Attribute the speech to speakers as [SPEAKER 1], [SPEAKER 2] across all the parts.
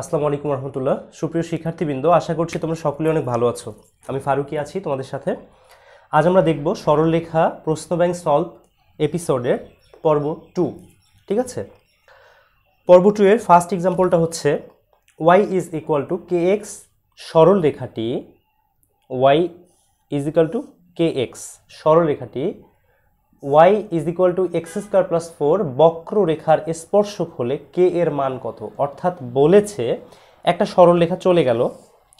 [SPEAKER 1] আসসালামু আলাইকুম রহমতুল্লাহ সুপ্রিয় শিক্ষার্থীবৃন্দ আশা করছি তোমরা সকলে অনেক ভালো আছো আমি ফারুকি আছি তোমাদের সাথে আজ আমরা দেখব সরলরেখা প্রশ্ন ব্যাংক সলভ এপিসোডের পর্ব টু ঠিক আছে পর্ব টু এর ফার্স্ট এক্সাম্পলটা হচ্ছে Y is equal to K X সরলরেখাটি Y is equal to K X সরলরেখাটি Y is equal to X square plus four বক্ররেখার স্পর্শক হলে কে এর মান কত অর্থাৎ বলেছে একটা সরলরেখা চলে গেল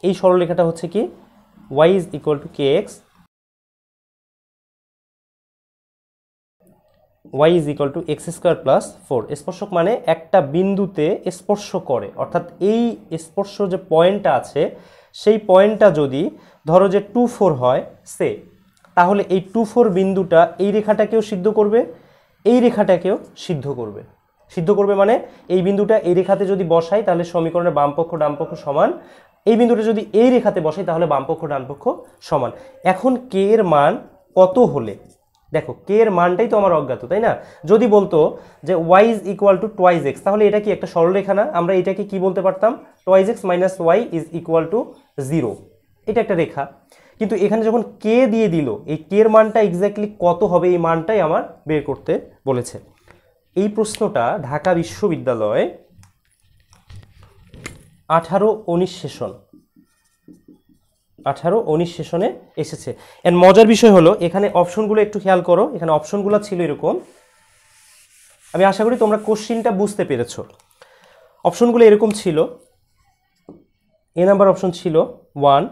[SPEAKER 1] এই সরলরেখাটা হচ্ছে কি Y is equal to K X Y is equal to X square plus four স্পর্শক মানে একটা বিন্দুতে স্পর্শ করে অর্থাৎ এই স্পর্শ যে পয়েন্টটা আছে সেই পয়েন্টটা যদি ধরো যে টু ফোর হয় সে তাহলে এই টু ফোর বিন্দুটা এই রেখাটাকেও সিদ্ধ করবে এই রেখাটাকেও সিদ্ধ করবে সিদ্ধ করবে মানে এই বিন্দুটা এই রেখাতে যদি বসাই তাহলে সমীকরণের বামপক্ষ ডানপক্ষ সমান এই বিন্দুটা যদি এই রেখাতে বসাই তাহলে বামপক্ষ ডানপক্ষ সমান এখন কে এর মান কত হলে দেখো কে এর মানটাই তো আমার অজ্ঞাত তাই না যদি বলতো যে Y is equal to twice X তাহলে এটা কি একটা সরলরেখা না আমরা এটাকে কি বলতে পারতাম twice X minus Y is equal to zero এটা একটা রেখা কিন্তু এখানে যখন কে দিয়ে দিল এই কের মানটা এক্স্যাক্টলি কত হবে এই মানটাই আমার বের করতে বলেছে এই প্রশ্নটা ঢাকা বিশ্ববিদ্যালয়ে আঠারো উনিশ সেশন আঠারো উনিশ সেশনে এসেছে অ্যান্ড মজার বিষয় হলো এখানে অপশনগুলো একটু খেয়াল করো এখানে অপশনগুলো ছিল এরকম আমি আশা করি তোমরা কোশ্চিনটা বুঝতে পেরেছ অপশনগুলো এরকম ছিল এ নাম্বার অপশন ছিল ওয়ান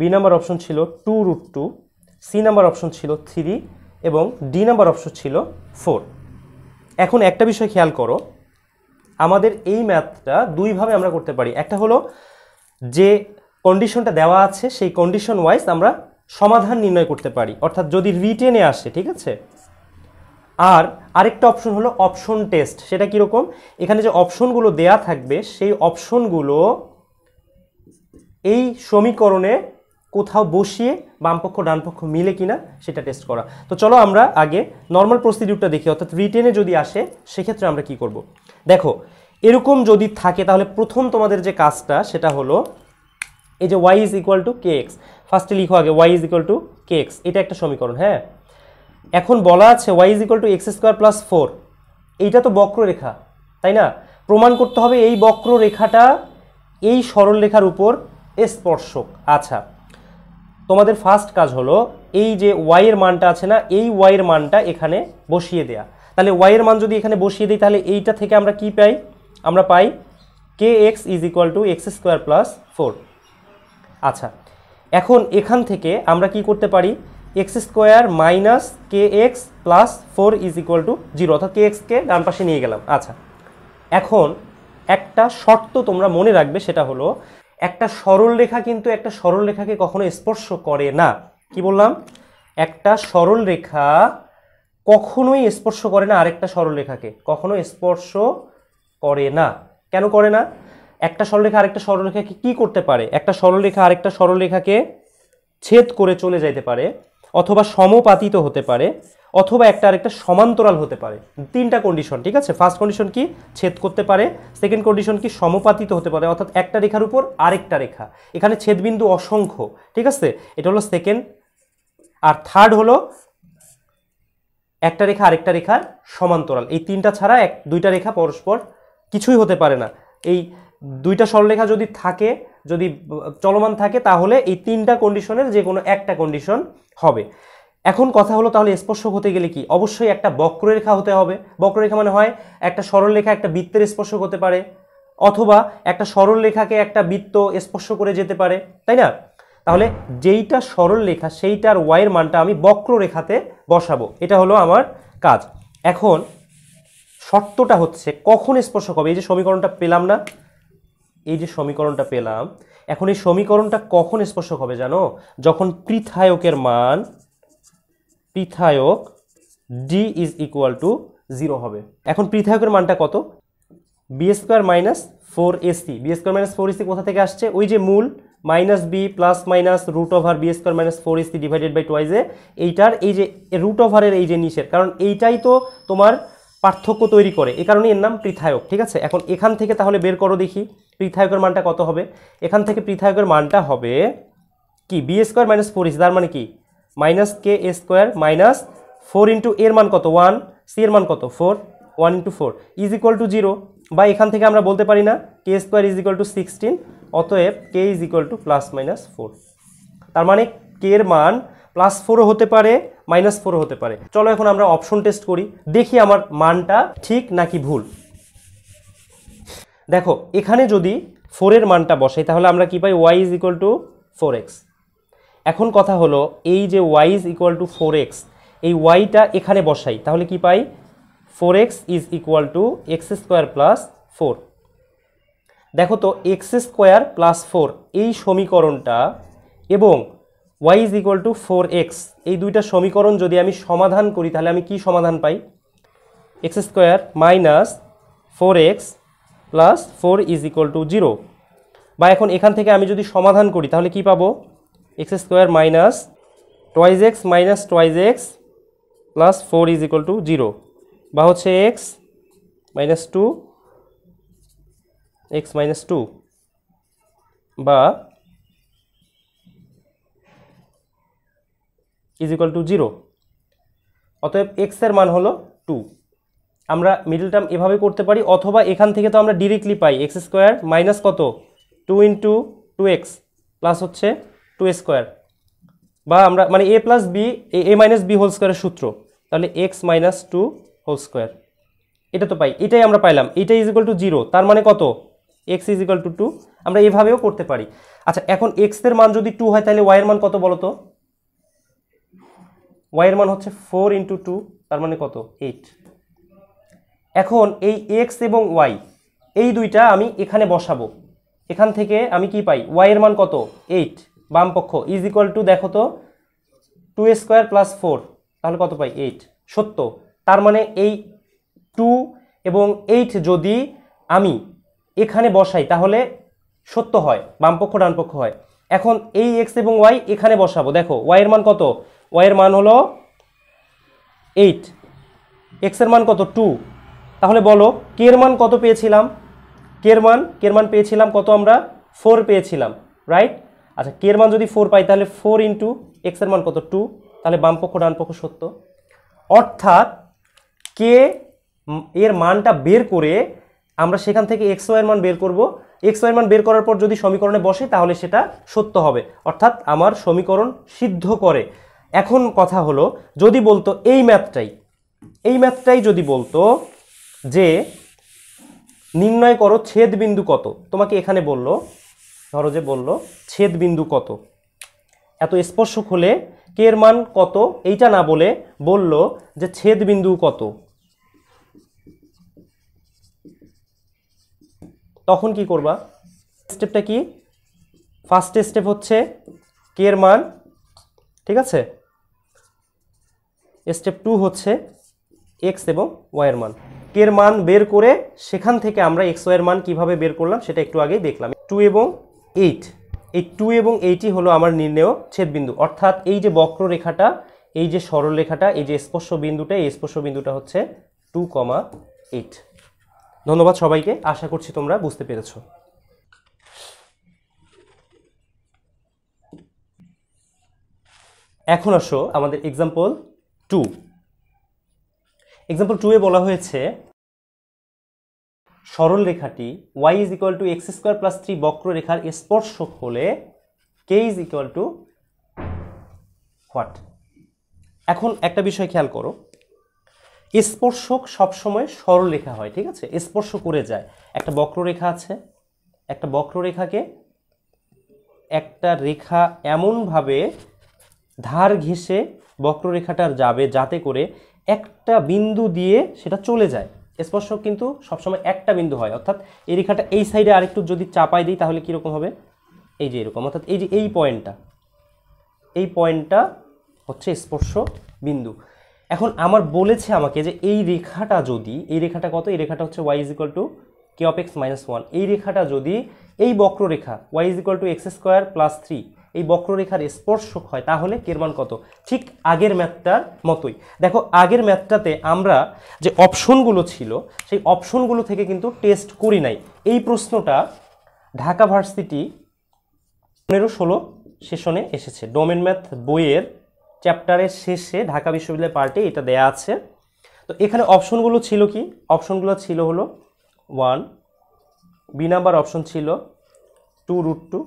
[SPEAKER 1] বি নাম্বার অপশন ছিল two root two C number option ছিল থ্রি এবং ডি নাম্বার অপশন ছিল ফোর এখন একটা বিষয় খেয়াল করো আমাদের এই ম্যাথটা দুইভাবে আমরা করতে পারি একটা হলো যে কন্ডিশনটা দেওয়া আছে সেই কন্ডিশন ওয়াইজ আমরা সমাধান নির্ণয় করতে পারি অর্থাৎ যদি রিটেনে আসে ঠিক আছে আর আরেকটা অপশন হলো অপশন টেস্ট সেটা কীরকম এখানে যে অপশনগুলো দেয়া থাকবে সেই অপশনগুলো এই সমীকরণে কোথাও বসিয়ে বামপক্ষ ডানপক্ষ মিলে কিনা সেটা টেস্ট করা তো চলো আমরা আগে নর্মাল প্রসিডিউরটা দেখি অর্থাৎ রিটেনে যদি আসে সেক্ষেত্রে আমরা কি করব। দেখো এরকম যদি থাকে তাহলে প্রথম তোমাদের যে কাজটা সেটা হলো এই যে Y is equal to K X ফার্স্টে লিখো আগে Y is equal to K X এটা একটা সমীকরণ হ্যাঁ এখন বলা আছে Y is equal to X square plus four এইটা তো বক্ররেখা তাই না প্রমাণ করতে হবে এই বক্ররেখাটা এই সরলরেখার উপর স্পর্শক আচ্ছা তোমাদের ফার্স্ট কাজ হলো এই যে ওয়াইয়ের মানটা আছে না এই ওয়াইয়ের মানটা এখানে বসিয়ে দেয়া তাহলে ওয়াইয়ের মান যদি এখানে বসিয়ে দিই তাহলে এইটা থেকে আমরা কি পাই আমরা পাই K X is equal to X square plus four আচ্ছা এখন এখান থেকে আমরা কি করতে পারি X square minus K X plus four is equal to zero অর্থাৎ কে এক্সকে ডান পাশে নিয়ে গেলাম আচ্ছা এখন একটা শর্ত তোমরা মনে রাখবে সেটা হলো একটা সরল রেখা কিন্তু একটা সরল রেখাকে কখনো স্পর্শ করে না কি বললাম একটা সরল রেখা কখনোই স্পর্শ করে না আরেকটা সরল রেখাকে কখনো স্পর্শ করে না কেন করে না একটা রেখা আরেকটা সরলরেখাকে কি করতে পারে একটা রেখা আরেকটা রেখাকে ছেদ করে চলে যাইতে পারে অথবা সমপাতিত হতে পারে অথবা একটা আরেকটা সমান্তরাল হতে পারে তিনটা কন্ডিশন ঠিক আছে ফার্স্ট কন্ডিশন কি ছেদ করতে পারে সেকেন্ড কন্ডিশন কি সমপাতিত হতে পারে অর্থাৎ একটা রেখার উপর আরেকটা রেখা এখানে ছেদবিন্দু অসংখ্য ঠিক আছে এটা হলো সেকেন্ড আর থার্ড হলো একটা রেখা আরেকটা রেখার সমান্তরাল এই তিনটা ছাড়া এক দুইটা রেখা পরস্পর কিছুই হতে পারে না এই দুইটা সরলরেখা যদি থাকে যদি চলমান থাকে তাহলে এই তিনটা কন্ডিশনের যে কোনো একটা কন্ডিশন হবে এখন কথা হলো তাহলে স্পর্শক হতে গেলে কি অবশ্যই একটা বক্ররেখা হতে হবে বক্ররেখা মানে হয় একটা সরলরেখা একটা বৃত্তের স্পর্শক হতে পারে অথবা একটা সরলরেখাকে একটা বৃত্ত স্পর্শ করে যেতে পারে তাই না তাহলে যেইটা সরলরেখা সেইটার ওয়াইয়ের মানটা আমি বক্ররেখাতে বসাবো এটা হলো আমার কাজ এখন শর্তটা হচ্ছে কখন স্পর্শক হবে এই যে সমীকরণটা পেলাম না এই যে সমীকরণটা পেলাম এখন এই সমীকরণটা কখন স্পর্শক হবে জানো যখন পৃথায়কের মান পৃথায়ক D is equal to zero হবে এখন পৃথায়কের মানটা কত B square minus four AC B square minus four AC কোথা থেকে আসছে ওই যে মূল minus B plus minus root over B square minus four AC divided by টুয়াইজে এইটার এই যে রুট ওভারের এই যে নিচের কারণ এইটাই তো তোমার পার্থক্য তৈরি করে এ কারণে এর নাম পৃথায়ক ঠিক আছে এখন এখান থেকে তাহলে বের করো দেখি পৃথায়কের মানটা কত হবে এখান থেকে পৃথায়কের মানটা হবে কি B square minus four AC তার মানে কি মাইনাস কে এ স্কোয়ার মাইনাস ফোর ইন্টু এর মান কত ওয়ান সি এর মান কত four one into four is equal to zero বা এখান থেকে আমরা বলতে পারি না K square is equal to sixteen অতএব K is equal to plus minus four তার মানে কে এর মান প্লাস ফোরও হতে পারে মাইনাস ফোরও হতে পারে চলো এখন আমরা অপশন টেস্ট করি দেখি আমার মানটা ঠিক নাকি ভুল দেখো এখানে যদি ফোরের মানটা বসে তাহলে আমরা কী পাই Y is equal to four X এখন কথা হলো এই যে y is equal to four X এই ওয়াইটা এখানে বসাই তাহলে কি পাই four X is equal to X square plus four দেখো তো এক্স স্কোয়ার প্লাস ফোর এই সমীকরণটা এবং y is equal to four X এই দুইটা সমীকরণ যদি আমি সমাধান করি তাহলে আমি কি সমাধান পাই X square minus four X plus four is equal to zero বা এখন এখান থেকে আমি যদি সমাধান করি তাহলে কি পাবো X square minus twice X minus twice X plus four is equal to zero বা হচ্ছে X minus two X minus two বা ইজ ইকুয়াল টু জিরো অতএব এক্সের মান হলো টু আমরা মিডল টার্ম এভাবে করতে পারি অথবা এখান থেকে তো আমরা ডিরেক্টলি পাই এক্স স্কোয়ার মাইনাস কত two into two X plus হচ্ছে টু স্কোয়ার বা আমরা মানে A plus B A minus B whole স্কোয়ারের সূত্র তাহলে X minus two whole square এটা তো পাই এটাই আমরা পাইলাম এটা ইজ ইকুয়াল টু জিরো তার মানে কত X is equal to two আমরা এভাবেও করতে পারি আচ্ছা এখন এক্সের মান যদি টু হয় তাহলে ওয়াইয়ের মান কত বলো তো ওয়াইয়ের মান হচ্ছে ফোর ইন্টু টু তার মানে কত এইট এখন এই এক্স এবং ওয়াই এই দুইটা আমি এখানে বসাবো এখান থেকে আমি কি পাই ওয়াইয়ের মান কত এইট বাম পক্ষ ইজ ইকুয়াল টু দেখো তো টু স্কোয়ার প্লাস ফোর তাহলে কত পাই এইট সত্য তার মানে এই টু এবং এইট যদি আমি এখানে বসাই তাহলে সত্য হয় বামপক্ষ ডানপক্ষ হয় এখন এই এক্স এবং ওয়াই এখানে বসাবো দেখো ওয়াইয়ের মান কত ওয়াইয়ের মান হলো এইট এক্সের মান কত টু তাহলে বলো কের মান কত পেয়েছিলাম কের মান কের মান পেয়েছিলাম কত আমরা ফোর পেয়েছিলাম রাইট আচ্ছা কে এর মান যদি ফোর পাই তাহলে ফোর ইন্টু এক্সের মান কত টু তাহলে বাম পক্ষ ডান পক্ষ সত্য অর্থাৎ কে এর মানটা বের করে আমরা সেখান থেকে এক্স ওয়ের মান বের করব এক্স ওয়ের মান বের করার পর যদি সমীকরণে বসে তাহলে সেটা সত্য হবে অর্থাৎ আমার সমীকরণ সিদ্ধ করে এখন কথা হলো যদি বলতো এই ম্যাথটাই এই ম্যাথটাই যদি বলতো যে নির্ণয় করো ছেদ বিন্দু কত তোমাকে এখানে বললো ধরো যে বলল ছেদ বিন্দু কত এত স্পর্শক হলে কে এর মান কত এইটা না বলে বলল যে ছেদ বিন্দু কত তখন কি করবা স্টেপটা কি ফার্স্ট স্টেপ হচ্ছে কে এর মান ঠিক আছে স্টেপ টু হচ্ছে এক্স এবং ওয়াইয়ের মান কের মান বের করে সেখান থেকে আমরা এক্স ওয়াইয়ের মান কিভাবে বের করলাম সেটা একটু আগেই দেখলাম টু এবং এইট এই টু এবং এইটই হলো আমার নির্ণেয় ছেদবিন্দু অর্থাৎ এই যে বক্ররেখাটা এই যে সরলরেখাটা এই যে স্পর্শ বিন্দুটা এই স্পর্শ বিন্দুটা হচ্ছে টু কমা এইট ধন্যবাদ সবাইকে আশা করছি তোমরা বুঝতে পেরেছো এখন আসো আমাদের এক্সাম্পল টু এক্সাম্পল টু এ বলা হয়েছে সরল রেখাটি Y is equal to X square plus three বক্ররেখার স্পর্শক হলে K is equal to what এখন একটা বিষয় খেয়াল করো স্পর্শক সবসময় সরলরেখা হয় ঠিক আছে স্পর্শ করে যায় একটা বক্ররেখা আছে একটা বক্ররেখাকে একটা রেখা এমনভাবে ধার ঘেসে বক্ররেখাটার যাবে যাতে করে একটা বিন্দু দিয়ে সেটা চলে যায় স্পর্শক কিন্তু সবসময় একটা বিন্দু হয় অর্থাৎ এই রেখাটা এই সাইডে আরেকটু যদি চাপাই দিই তাহলে কীরকম হবে এই যে এরকম অর্থাৎ এই যে এই পয়েন্টটা এই পয়েন্টটা হচ্ছে স্পর্শ বিন্দু এখন আমার বলেছে আমাকে যে এই রেখাটা যদি এই রেখাটা কত এই রেখাটা হচ্ছে Y is equal to K of X minus one এই রেখাটা যদি এই বক্ররেখা Y is equal to X square plus three এই বক্ররেখার স্পর্শক হয় তাহলে কের মান কত ঠিক আগের ম্যাথটার মতোই দেখো আগের ম্যাথটাতে আমরা যে অপশনগুলো ছিল সেই অপশনগুলো থেকে কিন্তু টেস্ট করি নাই এই প্রশ্নটা ঢাকা ভার্সিটি পনেরো ষোলো সেশনে এসেছে ডোমেন ম্যাথ বইয়ের চ্যাপ্টারের শেষে ঢাকা বিশ্ববিদ্যালয় পার্টে এটা দেয়া আছে তো এখানে অপশনগুলো ছিল কি অপশনগুলো ছিল হলো ওয়ান বি নাম্বার অপশন ছিল two root two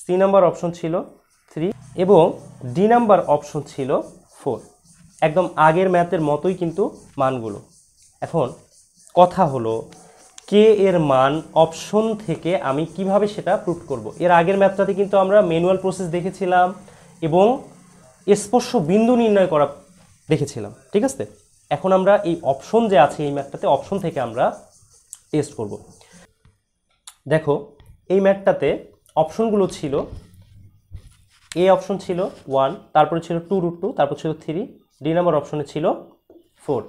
[SPEAKER 1] C number option ছিল থ্রি এবং ডি নাম্বার অপশন ছিল ফোর একদম আগের ম্যাথের মতোই কিন্তু মানগুলো এখন কথা হলো কে এর মান অপশন থেকে আমি কিভাবে সেটা প্রুভ করব। এর আগের ম্যাথটাতে কিন্তু আমরা ম্যানুয়াল প্রসেস দেখেছিলাম এবং স্পর্শ বিন্দু নির্ণয় করা দেখেছিলাম ঠিক আছে এখন আমরা এই অপশন যে আছে এই ম্যাথটাতে অপশন থেকে আমরা টেস্ট করব দেখো এই ম্যাথটাতে অপশনগুলো ছিল এ অপশন ছিল ওয়ান তারপরে ছিল টু রুট টু তারপর ছিল থ্রি ডি নাম্বার অপশনে ছিল ফোর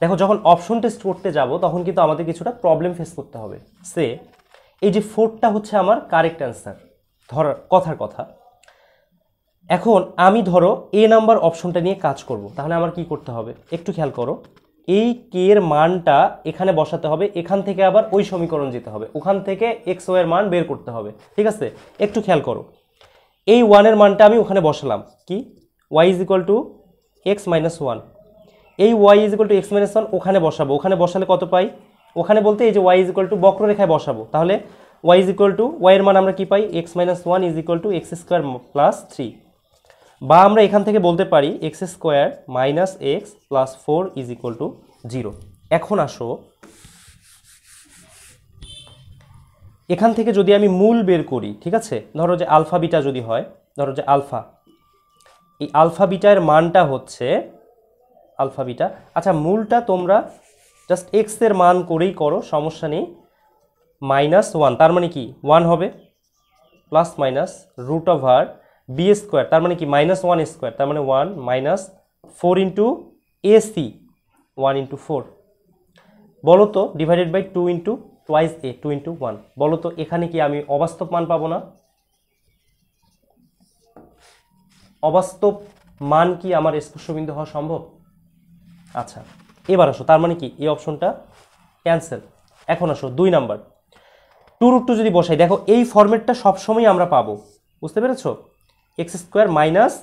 [SPEAKER 1] দেখো যখন অপশন টেস্ট করতে যাব তখন কিন্তু আমাদের কিছুটা প্রবলেম ফেস করতে হবে সে এই যে ফোরটা হচ্ছে আমার কারেক্ট অ্যান্সার ধরার কথার কথা এখন আমি ধরো এ নাম্বার অপশনটা নিয়ে কাজ করব তাহলে আমার কি করতে হবে একটু খেয়াল করো এই কে এর মানটা এখানে বসাতে হবে এখান থেকে আবার ওই সমীকরণ যেতে হবে ওখান থেকে এক্স ওয়ের মান বের করতে হবে ঠিক আছে একটু খেয়াল করো এই ওয়ানের মানটা আমি ওখানে বসালাম কি Y is equal to X minus one এই Y is equal to X minus one ওখানে বসাবো ওখানে বসালে কত পাই ওখানে বলতে এই যে ওয়াই ইজ ইকুয়াল টু বক্ররেখায় বসাবো তাহলে ওয়াই ইজ ইকুয়াল টু ওয়াইয়ের মান আমরা কী পাই X minus one is equal to X square plus three বা আমরা এখান থেকে বলতে পারি X square minus X plus four is equal to zero এখন আসো এখান থেকে যদি আমি মূল বের করি ঠিক আছে ধরো যে আলফা বিটা যদি হয় ধরো যে আলফা এই আলফা বিটার মানটা হচ্ছে আলফা বিটা আচ্ছা মূলটা তোমরা জাস্ট এক্সের মান করেই করো সমস্যা নেই মাইনাস ওয়ান তার মানে কি ওয়ান হবে plus minus root over B square তার মানে কি মাইনাস ওয়ান স্কোয়ার তার মানে one minus four into AC one into four বলো তো divided by two into twice A two into one বলো তো এখানে কি আমি অবাস্তব মান পাবো না অবাস্তব মান কি আমার স্পর্শবিন্দু হওয়া সম্ভব আচ্ছা এবার আসো তার মানে কি এই অপশনটা ক্যান্সেল এখন আসো দুই নাম্বার টু রুট টু যদি বসাই দেখো এই ফর্মেটটা সবসময় আমরা পাবো বুঝতে পেরেছো এক্স স্কোয়ার মাইনাস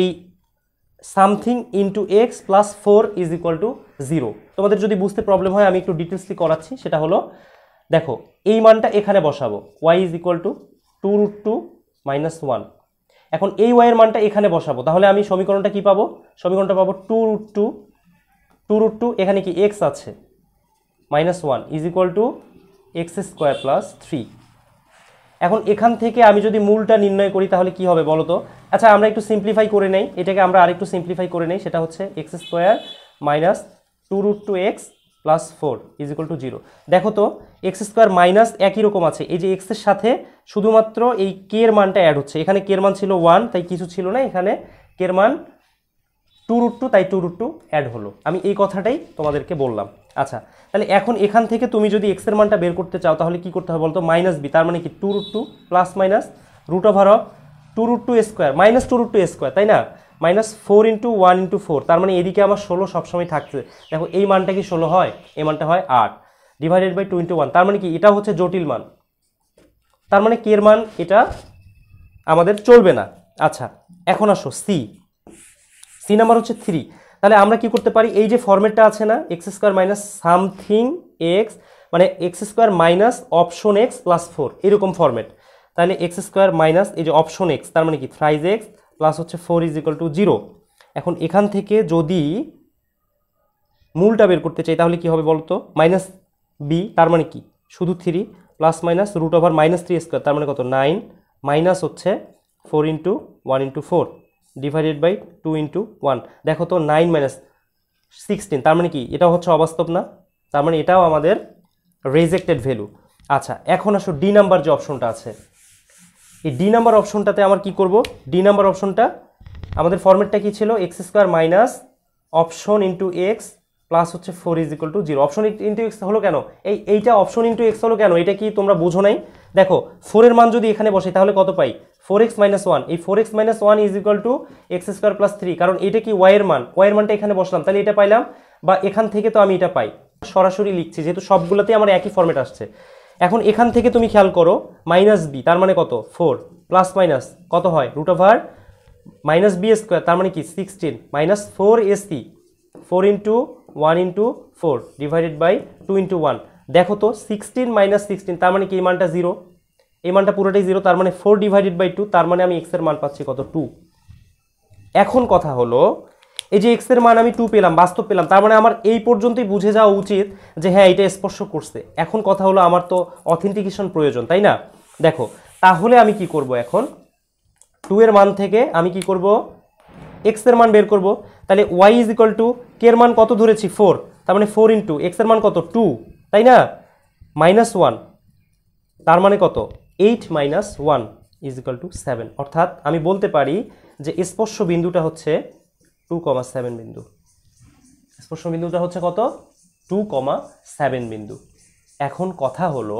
[SPEAKER 1] এই something into X plus four is equal to zero তোমাদের যদি বুঝতে প্রবলেম হয় আমি একটু ডিটেলসলি করাচ্ছি সেটা হলো দেখো এই মানটা এখানে বসাবো Y is equal to two root two minus one এখন এই ওয়াইয়ের মানটা এখানে বসাবো তাহলে আমি সমীকরণটা কি পাবো সমীকরণটা পাবো two root two two root two এখানে কি এক্স আছে minus one is equal to X square plus three এখন এখান থেকে আমি যদি মূলটা নির্ণয় করি তাহলে কি হবে বলো তো আচ্ছা আমরা একটু সিম্পলিফাই করে নেই এটাকে আমরা আরেকটু সিম্পলিফাই করে নেই সেটা হচ্ছে X square minus two root two X plus four is equal to zero দেখো তো এক্স স্কোয়ার মাইনাস একই রকম আছে এই যে এক্সের সাথে শুধুমাত্র এই কের মানটা অ্যাড হচ্ছে এখানে কের মান ছিল ওয়ান তাই কিছু ছিল না এখানে কের মান টু রুট টু তাই টু রুট টু অ্যাড হলো আমি এই কথাটাই তোমাদেরকে বললাম আচ্ছা তাহলে এখন এখান থেকে তুমি যদি এক্সের মানটা বের করতে চাও তাহলে কি করতে হবে বলতো মাইনাস বি তার মানে কি two root two plus minus root over of two root two square minus two root two square তাই না minus four into one into four তার মানে এদিকে আমার ষোলো সবসময় থাকছে দেখো এই মানটা কি ষোলো হয় এই মানটা হয় আট divided by two into one তার মানে কি এটা হচ্ছে জটিল মান তার মানে কে এর মান এটা আমাদের চলবে না আচ্ছা এখন আসো সি সি নাম্বার হচ্ছে থ্রি তাহলে আমরা কি করতে পারি এই যে ফর্মেটটা আছে না X square minus something X মানে X square minus option X plus four এরকম ফর্মেট তাহলে এক্স স্কোয়ার মাইনাস এই যে অপশন এক্স তার মানে কি ফ্রাইজ এক্স প্লাস হচ্ছে four is equal to zero এখন এখান থেকে যদি মূলটা বের করতে চাই তাহলে কি হবে বলতো মাইনাস বি তার মানে কি শুধু three plus minus root over minus three square তার মানে কত নাইন মাইনাস হচ্ছে four into one into four divided by two into one দেখো তো নাইন মাইনাস সিক্সটিন তার মানে কি এটা হচ্ছে অবাস্তব না তার মানে এটাও আমাদের রেজেক্টেড ভ্যালু আচ্ছা এখন আসো ডি নাম্বার যে অপশনটা আছে এই ডি নাম্বার অপশনটাতে আমার কি করব ডি নাম্বার অপশনটা আমাদের ফর্মেটটা কি ছিল X square minus option into X plus হচ্ছে four is equal to zero option into X হলো কেন এই এইটা অপশন ইন্টু এক্স হলো কেন এটা কি তোমরা বোঝো নাই দেখো ফোরের মান যদি এখানে বসে তাহলে কত পাই ফোর এক্স মাইনাস ওয়ান এই four X minus one is equal to X square plus three কারণ এটা কি ওয়াইয়ের মান ওয়াইয়ের মানটা এখানে বসলাম তাহলে এটা পাইলাম বা এখান থেকে তো আমি এটা পাই সরাসরি লিখছি যেহেতু সবগুলোতেই আমার একই ফর্মেট আসছে এখন এখান থেকে তুমি খেয়াল করো মাইনাস বি তার মানে কত ফোর প্লাস মাইনাস কত হয় root over minus B square তার মানে কি sixteen minus four AC four into one into four divided by two into one দেখো তো সিক্সটিন মাইনাস সিক্সটিন তার মানে কি এই মানটা জিরো এই মানটা পুরোটাই জিরো তার মানে ফোর ডিভাইডেড বাই টু তার মানে আমি এক্সের মান পাচ্ছি কত টু এখন কথা হলো এই যে এক্সের মান আমি টু পেলাম বাস্তব পেলাম তার মানে আমার এই পর্যন্তই বুঝে যাওয়া উচিত যে হ্যাঁ এটা স্পর্শ করছে এখন কথা হলো আমার তো অথেন্টিকেশন প্রয়োজন তাই না দেখো তাহলে আমি কি করব এখন টু এর মান থেকে আমি কি করব এক্স এর মান বের করব তাহলে Y is equal to K এর মান কত ধরেছি ফোর তার মানে ফোর ইন্টু এক্স এর মান কত টু তাই না মাইনাস ওয়ান তার মানে কত eight minus one is equal to seven অর্থাৎ আমি বলতে পারি যে স্পর্শ বিন্দুটা হচ্ছে টু কমা সেভেন বিন্দু স্পর্শ বিন্দুটা হচ্ছে কত টু কমা সেভেন বিন্দু এখন কথা হলো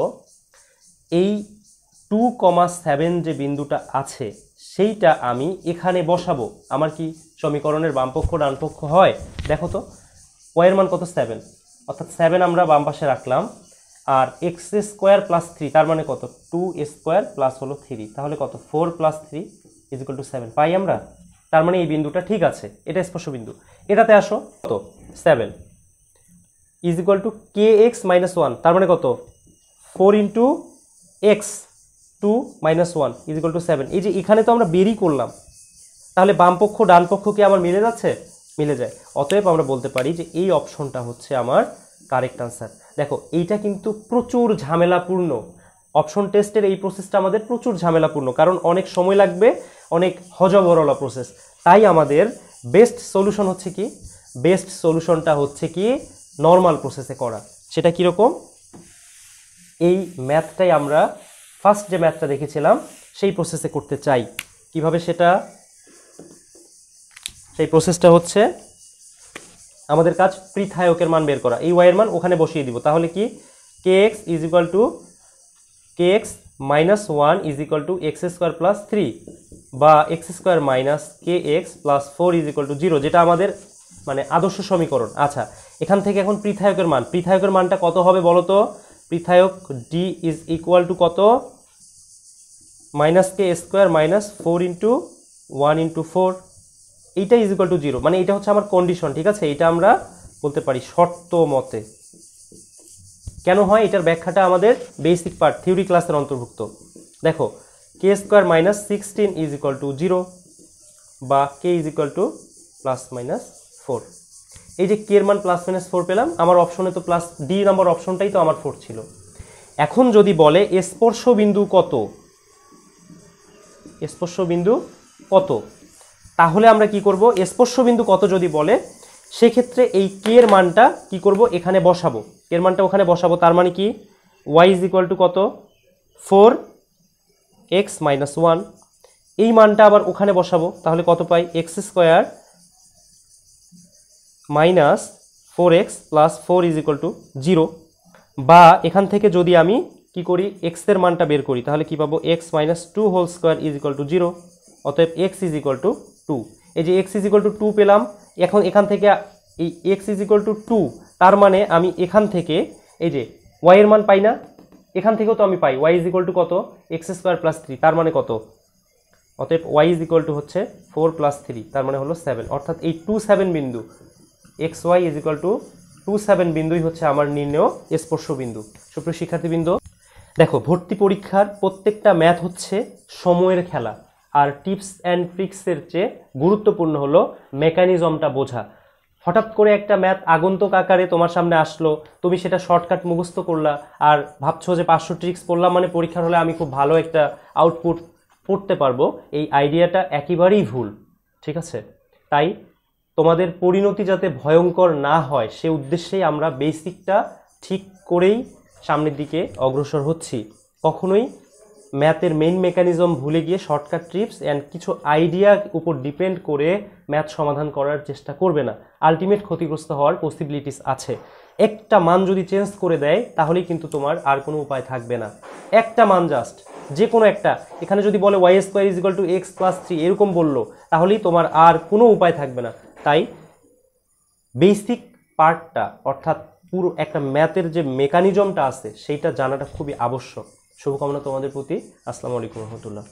[SPEAKER 1] এই টু কমা সেভেন যে বিন্দুটা আছে সেইটা আমি এখানে বসাবো আমার কি সমীকরণের বামপক্ষ ডানপক্ষ হয় দেখো তো ওয়ের মান কত সেভেন অর্থাৎ সেভেন আমরা বাম পাশে রাখলাম আর এক্স স্কোয়ার প্লাস থ্রি তার মানে কত টু স্কোয়ার প্লাস হলো থ্রি তাহলে কত four plus three is equal to seven পাই আমরা তার মানে এই বিন্দুটা ঠিক আছে এটা স্পর্শ বিন্দু এটাতে আসো কত seven is equal to K X minus one তার মানে কত four into X two minus one is equal to seven এই যে এখানে তো আমরা বেরি করলাম তাহলে বামপক্ষ ডানপক্ষ কি আমার মিলে যাচ্ছে মিলে যায় অতএব আমরা বলতে পারি যে এই অপশনটা হচ্ছে আমার কারেক্ট আনসার দেখো এইটা কিন্তু প্রচুর ঝামেলাপূর্ণ অপশন টেস্টের এই প্রসেসটা আমাদের প্রচুর ঝামেলাপূর্ণ কারণ অনেক সময় লাগবে অনেক হজবরলা প্রসেস তাই আমাদের বেস্ট সলিউশন হচ্ছে কি বেস্ট সলিউশনটা হচ্ছে কি নর্মাল প্রসেসে করা সেটা কীরকম এই ম্যাথটাই আমরা ফার্স্ট যে ম্যাথটা দেখেছিলাম সেই প্রসেসে করতে চাই কিভাবে সেটা সেই প্রসেসটা হচ্ছে আমাদের কাজ পৃথায়কের মান বের করা এই ওয়াইয়ের মান ওখানে বসিয়ে দিব তাহলে কি K X is equal to K X minus one is equal to X square plus three বা X square minus K X plus four is equal to zero যেটা আমাদের মানে আদর্শ সমীকরণ আচ্ছা এখান থেকে এখন পৃথায়কের মান পৃথায়কের মানটা কত হবে বলো তো পৃথায়ক ডি ইজ ইকুয়াল টু কত minus K square minus four into one into four এইটা ইজ ইকাল টু জিরো মানে এটা হচ্ছে আমার কন্ডিশন ঠিক আছে এটা আমরা বলতে পারি শর্ত মতে কেন হয় এটার ব্যাখ্যাটা আমাদের বেসিক পার্ট থিওরি ক্লাসের অন্তর্ভুক্ত দেখো K square minus sixteen is equal to zero বা K is equal to plus minus four এই যে কে এর মান প্লাস মাইনাস ফোর পেলাম আমার অপশনে তো প্লাস ডি নাম্বার অপশনটাই তো আমার ফোর ছিল এখন যদি বলে স্পর্শ বিন্দু কত স্পর্শ বিন্দু কত তাহলে আমরা কি করব স্পর্শবিন্দু কত যদি বলে সেক্ষেত্রে এই কে এর মানটা কি করব এখানে বসাবো এর মানটা ওখানে বসাবো তার মানে কি ওয়াই ইজ ইকুয়াল টু কত ফোর এক্স মাইনাস ওয়ান এই মানটা আবার ওখানে বসাবো তাহলে কত পাই X square minus four X plus four is equal to zero বা এখান থেকে যদি আমি কি করি এক্সের মানটা বের করি তাহলে কি পাবো X minus two whole square is equal to zero অতএব X is equal to two এই যে X is equal to two পেলাম এখন এখান থেকে এই X is equal to two তার মানে আমি এখান থেকে এই যে ওয়াইয়ের মান পাই না এখান থেকেও তো আমি পাই ওয়াই ইজ ইকুয়াল টু কত এক্স স্কোয়ার প্লাস থ্রি তার মানে কত অতএব ওয়াই ইজ ইকুয়াল টু হচ্ছে ফোর প্লাস থ্রি তার মানে হলো সেভেন অর্থাৎ এই টু সেভেন বিন্দু X Y is equal to two seven বিন্দুই হচ্ছে আমার নির্ণেয় স্পর্শ বিন্দু সুপ্রিয় শিক্ষার্থীবৃন্দ দেখো ভর্তি পরীক্ষার প্রত্যেকটা ম্যাথ হচ্ছে সময়ের খেলা আর টিপস অ্যান্ড ট্রিক্সের চেয়ে গুরুত্বপূর্ণ হলো মেকানিজমটা বোঝা হঠাৎ করে একটা ম্যাথ আগন্তক আকারে তোমার সামনে আসলো তুমি সেটা শর্টকাট মুখস্থ করলা আর ভাবছো যে পাঁচশো ট্রিক্স পড়লাম মানে পরীক্ষার হলে আমি খুব ভালো একটা আউটপুট পড়তে পারবো এই আইডিয়াটা একেবারেই ভুল ঠিক আছে তাই তোমাদের পরিণতি যাতে ভয়ঙ্কর না হয় সে উদ্দেশ্যেই আমরা বেসিকটা ঠিক করেই সামনের দিকে অগ্রসর হচ্ছি কখনোই ম্যাথের মেইন মেকানিজম ভুলে গিয়ে শর্টকাট ট্রিপস অ্যান্ড কিছু আইডিয়ার উপর ডিপেন্ড করে ম্যাথ সমাধান করার চেষ্টা করবে না আলটিমেট ক্ষতিগ্রস্ত হওয়ার পসিবিলিটিস আছে একটা মান যদি চেঞ্জ করে দেয় তাহলেই কিন্তু তোমার আর কোনো উপায় থাকবে না একটা মান জাস্ট যে কোনো একটা এখানে যদি বলে Y square is equal to X plus three এরকম বললো তাহলেই তোমার আর কোনো উপায় থাকবে না তাই বেসিক পার্টটা অর্থাৎ পুরো একটা ম্যাথের যে মেকানিজমটা আছে সেইটা জানাটা খুবই আবশ্যক শুভকামনা তোমাদের প্রতি আসসালামু আলাইকুম রহমতুল্লাহ